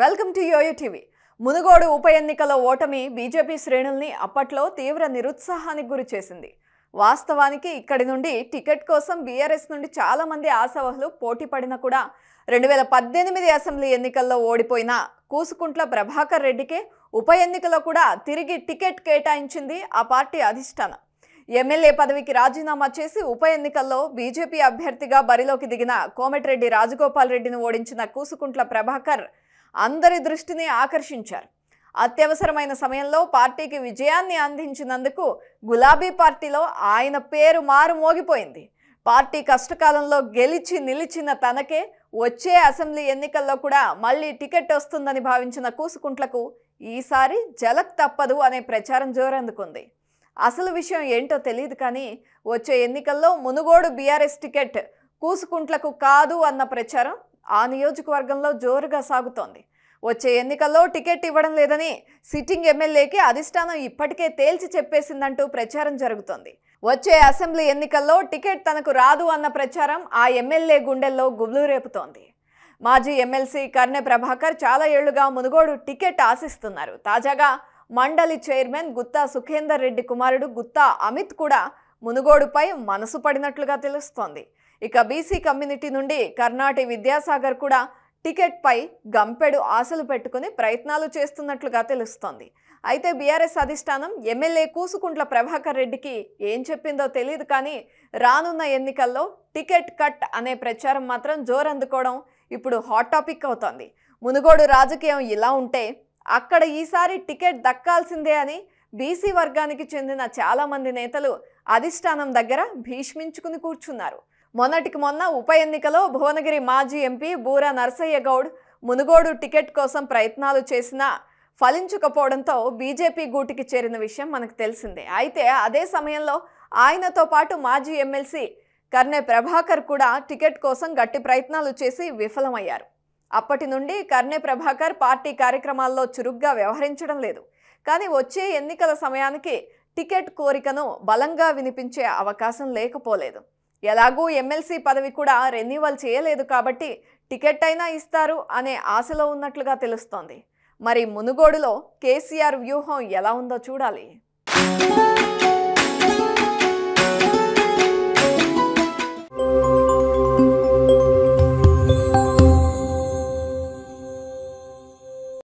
welcome to Yoyo TV Munugode ఉప ఎన్నికల ఓటమి బీజేపీ శ్రేణుల్ని అప్పట్లో తీవ్ర నిరుత్సాహానికి గురి చేసింది వాస్తవానికి ఇక్కడి నుండి టికెట్ కోసం బీఆర్ఎస్ నుండి చాలామంది ఆశావహులు పోటీ పడినా కూడా రెండు వేల పద్దెనిమిది అసెంబ్లీ ఎన్నికల్లో ఓడిపోయిన కూసుకుంట్ల ప్రభాకర్ రెడ్డికే ఉప ఎన్నికలో కూడా తిరిగి టికెట్ కేటాయించింది ఆ పార్టీ అధిష్టానం ఎమ్మెల్యే పదవికి రాజీనామా చేసి ఉప ఎన్నికల్లో బీజేపీ అభ్యర్థిగా బరిలోకి దిగిన కోమటిరెడ్డి రాజగోపాల్ రెడ్డిని ఓడించిన కూసుకుంట్ల ప్రభాకర్ అందరి దృష్టిని ఆకర్షించారు అత్యవసరమైన సమయంలో పార్టీకి విజయాన్ని అందించినందుకు గులాబీ పార్టీలో ఆయన పేరు మారు మోగిపోయింది పార్టీ కష్టకాలంలో గెలిచి నిలిచిన తనకే వచ్చే అసెంబ్లీ ఎన్నికల్లో కూడా మళ్ళీ టికెట్ వస్తుందని భావించిన కూసుకుంట్లకు ఈసారి జలక్ తప్పదు అనే ప్రచారం జోరందుకుంది అసలు విషయం ఏంటో తెలియదు కానీ వచ్చే ఎన్నికల్లో మునుగోడు బీఆర్ఎస్ టికెట్ కూసుకుంట్లకు కాదు అన్న ప్రచారం ఆ నియోజకవర్గంలో జోరుగా సాగుతోంది వచ్చే ఎన్నికల్లో టికెట్ ఇవ్వడం లేదని సిట్టింగ్ ఎమ్మెల్యేకి అధిష్టానం ఇప్పటికే తేల్చి చెప్పేసిందంటూ ప్రచారం జరుగుతోంది వచ్చే అసెంబ్లీ ఎన్నికల్లో టికెట్ తనకు రాదు అన్న ప్రచారం ఆ ఎమ్మెల్యే గుండెల్లో గుబులు రేపుతోంది మాజీ ఎమ్మెల్సీ కర్ణె ప్రభాకర్ చాలా ఏళ్లుగా మునుగోడు టికెట్ ఆశిస్తున్నారు తాజాగా మండలి చైర్మన్ గుత్తా సుఖేందర్ రెడ్డి కుమారుడు గుత్తా అమిత్ కూడా మునుగోడుపై మనసు పడినట్లుగా తెలుస్తోంది ఇక బీసీ కమ్యూనిటీ నుండి కర్ణాటి విద్యాసాగర్ కూడా టికెట్పై గంపెడు ఆశలు పెట్టుకుని ప్రయత్నాలు చేస్తున్నట్లుగా తెలుస్తోంది అయితే బీఆర్ఎస్ అధిష్టానం ఎమ్మెల్యే కూసుకుంట్ల ప్రభాకర్ రెడ్డికి ఏం చెప్పిందో తెలియదు కానీ రానున్న ఎన్నికల్లో టికెట్ కట్ అనే ప్రచారం మాత్రం జోరందుకోవడం ఇప్పుడు హాట్ టాపిక్ అవుతోంది మునుగోడు రాజకీయం ఇలా ఉంటే అక్కడ ఈసారి టికెట్ దక్కాల్సిందే అని బీసీ వర్గానికి చెందిన చాలామంది నేతలు అధిష్టానం దగ్గర భీష్మించుకుని కూర్చున్నారు మొన్నటికి మొన్న ఉప ఎన్నికలో భువనగిరి మాజీ ఎంపీ బూరా నర్సయ్య గౌడ్ మునుగోడు టికెట్ కోసం ప్రయత్నాలు చేసినా ఫలించకపోవడంతో బీజేపీ గూటికి చేరిన విషయం మనకు తెలిసిందే అయితే అదే సమయంలో ఆయనతో పాటు మాజీ ఎమ్మెల్సీ కర్నే ప్రభాకర్ కూడా టికెట్ కోసం గట్టి ప్రయత్నాలు చేసి విఫలమయ్యారు అప్పటి నుండి కర్నే ప్రభాకర్ పార్టీ కార్యక్రమాల్లో చురుగ్గా వ్యవహరించడం లేదు కానీ వచ్చే ఎన్నికల సమయానికి టికెట్ కోరికను బలంగా వినిపించే అవకాశం లేకపోలేదు ఎలాగూ ఎమ్మెల్సీ పదవి కూడా రెన్యువల్ చేయలేదు కాబట్టి టికెట్ అయినా ఇస్తారు అనే ఆశలో ఉన్నట్లుగా తెలుస్తోంది మరి మునుగోడులో కేసీఆర్ వ్యూహం ఎలా ఉందో చూడాలి